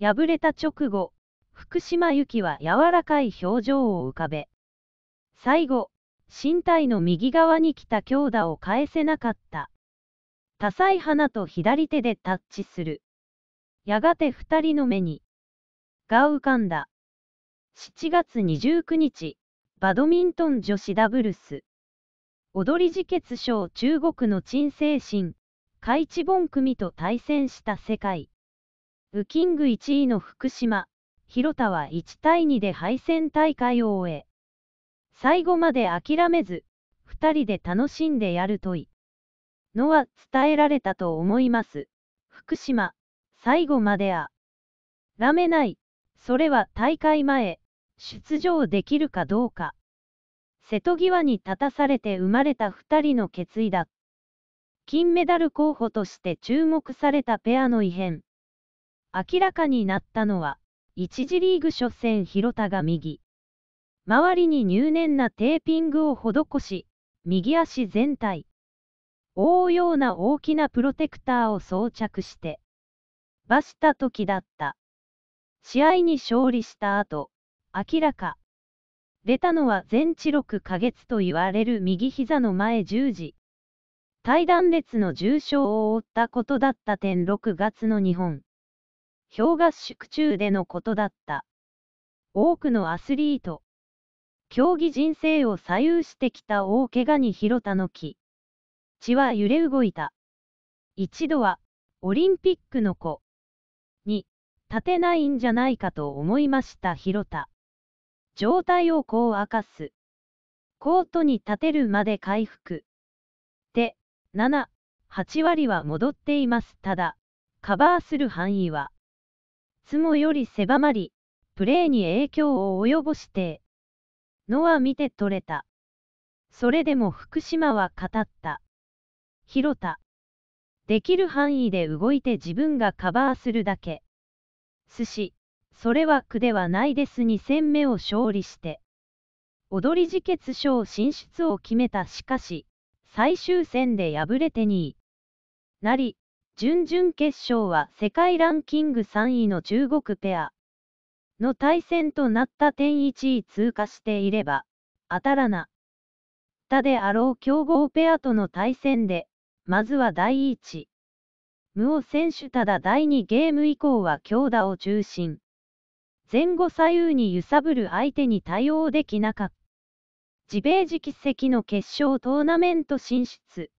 敗れた直後、福島由紀は柔らかい表情を浮かべ、最後、身体の右側に来た強打を返せなかった。多彩花と左手でタッチする。やがて二人の目に、が浮かんだ。7月29日、バドミントン女子ダブルス。踊り自決賞中国の陳精心、海地盆組と対戦した世界。ウキング1位の福島、広田は1対2で敗戦大会を終え、最後まで諦めず、2人で楽しんでやるとい、のは伝えられたと思います。福島、最後まであ。らめない、それは大会前、出場できるかどうか。瀬戸際に立たされて生まれた2人の決意だ。金メダル候補として注目されたペアの異変。明らかになったのは、1次リーグ初戦広田が右。周りに入念なテーピングを施し、右足全体。覆うような大きなプロテクターを装着して、罰した時だった。試合に勝利した後、明らか。出たのは全治6ヶ月と言われる右膝の前十字。対断裂の重傷を負ったことだった点6月の日本。氷合宿中でのことだった。多くのアスリート、競技人生を左右してきた大怪我に広田の木。血は揺れ動いた。一度は、オリンピックの子に立てないんじゃないかと思いました広田。状態をこう明かす。コートに立てるまで回復。で、7、8割は戻っています。ただ、カバーする範囲は、つもより狭まり、プレーに影響を及ぼして、のは見て取れた。それでも福島は語った。広田。できる範囲で動いて自分がカバーするだけ。寿司、それは苦ではないです2戦目を勝利して。踊り自決賞進出を決めたしかし、最終戦で敗れて2位。なり、準々決勝は世界ランキング3位の中国ペアの対戦となった点1位通過していれば、当たらな。たであろう強豪ペアとの対戦で、まずは第1。無を選手ただ第2ゲーム以降は強打を中心。前後左右に揺さぶる相手に対応できなかった。自米奇跡の決勝トーナメント進出。